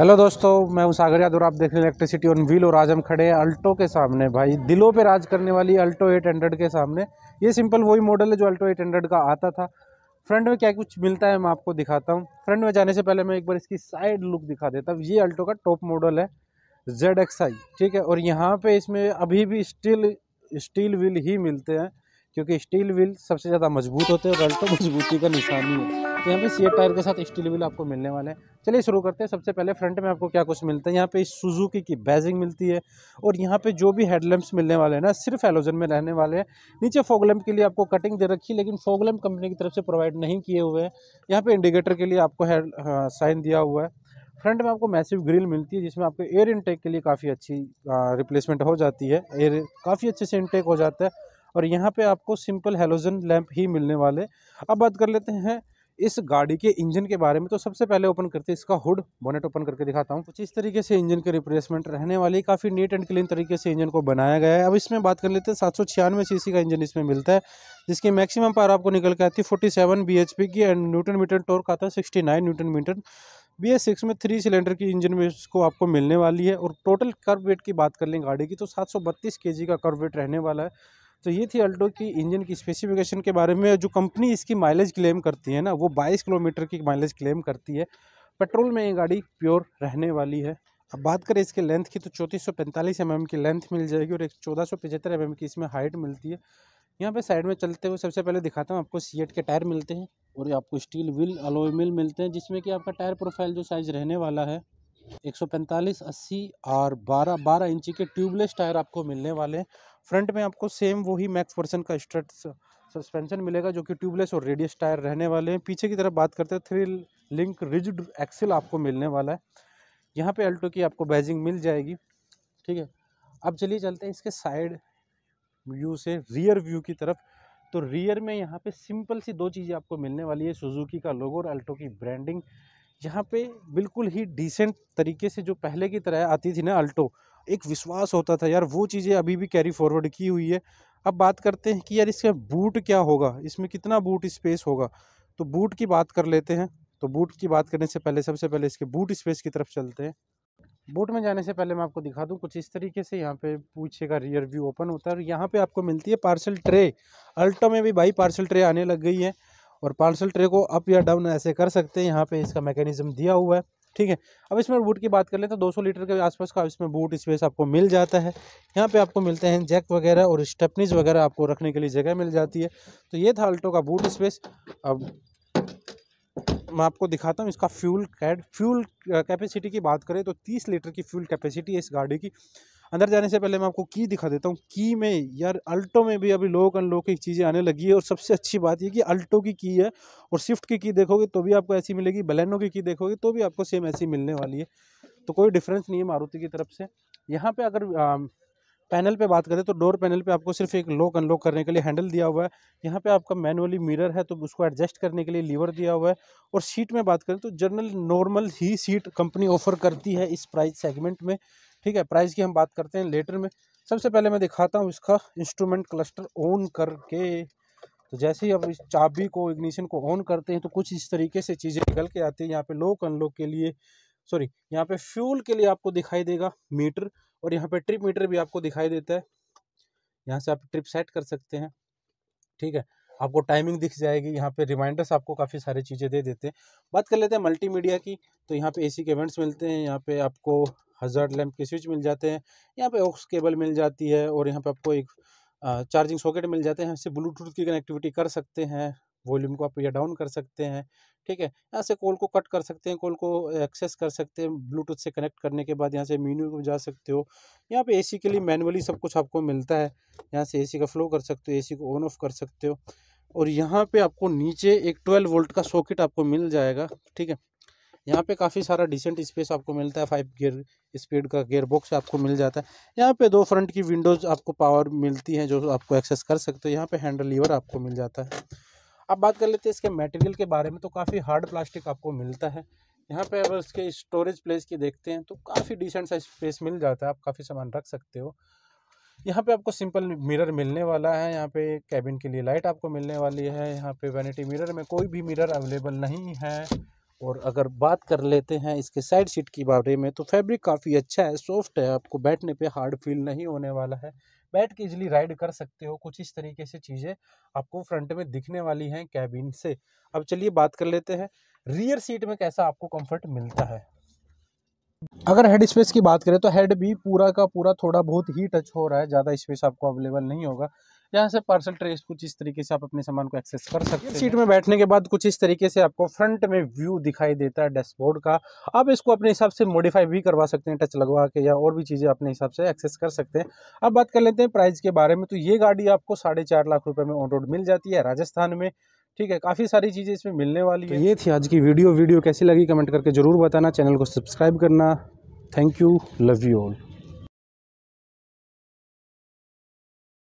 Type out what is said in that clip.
hello दोस्तों मैं हूं सागर यादव आप देख रहे हैं इलेक्ट्रिसिटी ऑन व्हील और आज हम खड़े हैं अल्टो के सामने भाई दिलों पे राज करने वाली अल्टो 800 के सामने ये सिंपल वही मॉडल है जो अल्टो 800 का आता था फ्रंट में क्या कुछ मिलता है मैं आपको दिखाता हूँ फ्रंट में जाने से पहले मैं एक बार इसकी साइड लुक दिखा देता हूँ ये अल्टो का टॉप मॉडल है जेड ठीक है और यहाँ पर इसमें अभी भी स्टील स्टील व्हील ही मिलते हैं क्योंकि स्टील व्हील सबसे ज़्यादा मजबूत होते हैं और अल्टो मजबूती का निशानी है तो यहाँ पे सी टायर के साथ स्टील व्हील आपको मिलने वाले हैं चलिए शुरू करते हैं सबसे पहले फ्रंट में आपको क्या कुछ मिलता है यहाँ पे सुजुकी की बैजिंग मिलती है और यहाँ पे जो भी हेडलैम्प्स मिलने वाले हैं ना सिर्फ एलोजन में रहने वाले हैं नीचे फोगलैम्प के लिए आपको कटिंग दे रखी है लेकिन फोगलैम्प कंपनी की तरफ से प्रोवाइड नहीं किए हुए हैं यहाँ पर इंडिकेटर के लिए आपको हेड हाँ, साइन दिया हुआ है फ्रंट में आपको मैसिव ग्रिल मिलती है जिसमें आपको एयर इनटेक के लिए काफ़ी अच्छी रिप्लेसमेंट हाँ, हो जाती है एयर काफ़ी अच्छे से इनटेक हो जाता है और यहाँ पे आपको सिंपल हेलोजन लैंप ही मिलने वाले अब बात कर लेते हैं इस गाड़ी के इंजन के बारे में तो सबसे पहले ओपन करते हैं इसका हुड बोनेट ओपन करके दिखाता हूँ कुछ इस तरीके से इंजन के रिप्लेसमेंट रहने वाली काफ़ी नीट एंड क्लीन तरीके से इंजन को बनाया गया है अब इसमें बात कर लेते हैं सात सौ सीसी का इंजन इसमें मिलता है जिसकी मैक्सिमम पावर आपको निकल के आती है फोर्टी सेवन की एंड न्यूटन मीटर का आता है sixty newton metre B S six में थ्री सिलेंडर की इंजन में इसको आपको मिलने वाली है और टोटल कर्व वेट की बात कर लें गाड़ी की तो सात सौ बत्तीस का कर्व वेट रहने वाला है तो ये थी अल्टो की इंजन की स्पेसिफिकेशन के बारे में जो कंपनी इसकी माइलेज क्लेम करती है ना वो बाईस किलोमीटर की माइलेज क्लेम करती है पेट्रोल में ये गाड़ी प्योर रहने वाली है अब बात करें इसके लेंथ की तो चौंतीस सौ पैंतालीस एम एम की लेंथ मिल जाएगी और एक चौदह सौ पचहत्तर एम एम की इसमें हाइट मिलती है यहाँ पे साइड में चलते हुए सबसे पहले दिखाता हूँ आपको सी के टायर मिलते हैं और आपको स्टील व्हील अलोय मिल मिलते हैं जिसमें कि आपका टायर प्रोफाइल जो साइज़ रहने वाला है एक सौ पैंतालीस अस्सी और बारह बारह इंची के ट्यूबलेस टायर आपको मिलने वाले हैं फ्रंट में आपको सेम वही मैक्स वर्सन का स्ट्रट सस्पेंशन मिलेगा जो कि ट्यूबलेस और रेडियस टायर रहने वाले हैं पीछे की तरफ बात करते हैं थ्री लिंक रिजड एक्सेल आपको मिलने वाला है यहाँ पे अल्टो की आपको बैजिंग मिल जाएगी ठीक है अब चलिए चलते हैं इसके साइड व्यू से रियर व्यू की तरफ तो रियर में यहाँ पे सिंपल सी दो चीज़ें आपको मिलने वाली है सुजुकी का लोगो और अल्टो की ब्रांडिंग यहाँ पे बिल्कुल ही डिसेंट तरीके से जो पहले की तरह आती थी ना अल्टो एक विश्वास होता था यार वो चीज़ें अभी भी कैरी फॉरवर्ड की हुई है अब बात करते हैं कि यार इसका बूट क्या होगा इसमें कितना बूट स्पेस होगा तो बूट की बात कर लेते हैं तो बूट की बात करने से पहले सबसे पहले इसके बूट स्पेस की तरफ चलते हैं बूट में जाने से पहले मैं आपको दिखा दूं कुछ इस तरीके से यहाँ पे पूछे का रियर व्यू ओपन होता है और यहाँ पे आपको मिलती है पार्सल ट्रे अल्टो में भी भाई पार्सल ट्रे आने लग गई है और पार्सल ट्रे को अप या डाउन ऐसे कर सकते हैं यहाँ पे इसका मैकेनिज्म दिया हुआ है ठीक है अब इसमें बूट की बात कर लें तो 200 लीटर के आसपास का इसमें बूट स्पेस आपको मिल जाता है यहाँ पे आपको मिलते हैं जैक वगैरह और स्टेपनीज वगैरह आपको रखने के लिए जगह मिल जाती है तो ये था अल्टो का बूट स्पेस अब मैं आपको दिखाता हूँ इसका फ्यूल कैड फ्यूल कैपेसिटी की बात करें तो 30 लीटर की फ्यूल कैपेसिटी है इस गाड़ी की अंदर जाने से पहले मैं आपको की दिखा देता हूँ की में यार अल्टो में भी अभी लोक अनलोक की चीज़ें आने लगी है और सबसे अच्छी बात ये कि अल्टो की की है और स्विफ्ट की की देखोगे तो भी आपको ऐसी मिलेगी बलैनो की की देखोगे तो भी आपको सेम ऐसी मिलने वाली है तो कोई डिफरेंस नहीं है मारुति की तरफ से यहाँ पर अगर पैनल पे बात करें तो डोर पैनल पे आपको सिर्फ एक लॉक अनलॉक करने के लिए हैंडल दिया हुआ है यहाँ पे आपका मैनुअली मिरर है तो उसको एडजस्ट करने के लिए लीवर दिया हुआ है और सीट में बात करें तो जनरल नॉर्मल ही सीट कंपनी ऑफर करती है इस प्राइस सेगमेंट में ठीक है प्राइस की हम बात करते हैं लेटर में सबसे पहले मैं दिखाता हूँ इसका इंस्ट्रूमेंट क्लस्टर ऑन करके तो जैसे ही अब इस चाबी को इग्निशन को ऑन करते हैं तो कुछ इस तरीके से चीज़ें निकल के आती हैं यहाँ पे लोक अनलोक के लिए सॉरी यहाँ पे फ्यूल के लिए आपको दिखाई देगा मीटर और यहाँ पे ट्रिप मीटर भी आपको दिखाई देता है यहाँ से आप ट्रिप सेट कर सकते हैं ठीक है आपको टाइमिंग दिख जाएगी यहाँ पे रिमाइंडर्स आपको काफ़ी सारी चीज़ें दे देते हैं बात कर लेते हैं मल्टीमीडिया की तो यहाँ पे एसी के इवेंट्स मिलते हैं यहाँ पे आपको हज़ार लैम्प के स्विच मिल जाते हैं यहाँ पे ऑक्स केबल मिल जाती है और यहाँ पे आपको एक चार्जिंग सॉकेट मिल जाते हैं इससे ब्लूटूथ की कनेक्टिविटी कर सकते हैं वॉल्यूम को आप या डाउन कर सकते हैं ठीक है यहाँ से कॉल को कट कर सकते हैं कॉल को एक्सेस कर सकते हैं ब्लूटूथ से कनेक्ट करने के बाद यहाँ से मीनू में जा सकते हो यहाँ पे एसी के लिए मैनुअली सब कुछ आपको मिलता है यहाँ से एसी का फ्लो कर सकते हो एसी को ऑन ऑफ कर सकते हो और यहाँ पे आपको नीचे एक 12 वोल्ट का सॉकेट आपको मिल जाएगा ठीक है यहाँ पे काफ़ी सारा डिसेंट स्पेस आपको मिलता है फाइव गियर स्पीड का गियर बॉक्स आपको मिल जाता है यहाँ पे दो फ्रंट की विंडोज़ आपको पावर मिलती है जो आपको एक्सेस कर सकते हो यहाँ पे हैंडल लीवर आपको मिल जाता है अब बात कर लेते हैं इसके मटेरियल के बारे में तो काफ़ी हार्ड प्लास्टिक आपको मिलता है यहाँ पे अगर इसके स्टोरेज प्लेस की देखते हैं तो काफ़ी डिसेंट सा स्पेस मिल जाता है आप काफ़ी सामान रख सकते हो यहाँ पे आपको सिंपल मिरर मिलने वाला है यहाँ पे कैबिन के लिए लाइट आपको मिलने वाली है यहाँ पे वैनिटी मिरर में कोई भी मिरर अवेलेबल नहीं है और अगर बात कर लेते हैं इसके साइड सीट की बारे में तो फैब्रिक काफ़ी अच्छा है सॉफ्ट है आपको बैठने पे हार्ड फील नहीं होने वाला है बैठ के इजली राइड कर सकते हो कुछ इस तरीके से चीज़ें आपको फ्रंट में दिखने वाली हैं कैबिन से अब चलिए बात कर लेते हैं रियर सीट में कैसा आपको कम्फर्ट मिलता है अगर हेड स्पेस की बात करें तो हेड भी पूरा का पूरा थोड़ा बहुत ही टच हो रहा है ज़्यादा स्पेस आपको अवेलेबल नहीं होगा यहाँ से पार्सल ट्रेस कुछ इस तरीके से आप अपने सामान को एक्सेस कर सकते हैं सीट में बैठने के बाद कुछ इस तरीके से आपको फ्रंट में व्यू दिखाई देता है डैशबोर्ड का आप इसको अपने हिसाब से मॉडिफाई भी करवा सकते हैं टच लगवा के या और भी चीज़ें अपने हिसाब से एक्सेस कर सकते हैं अब बात कर लेते हैं प्राइस के बारे में तो ये गाड़ी आपको साढ़े लाख रुपये में ऑन रोड मिल जाती है राजस्थान में ठीक है काफ़ी सारी चीज़ें इसमें मिलने वाली तो है ये थी आज की वीडियो वीडियो कैसी लगी कमेंट करके ज़रूर बताना चैनल को सब्सक्राइब करना thank you love you all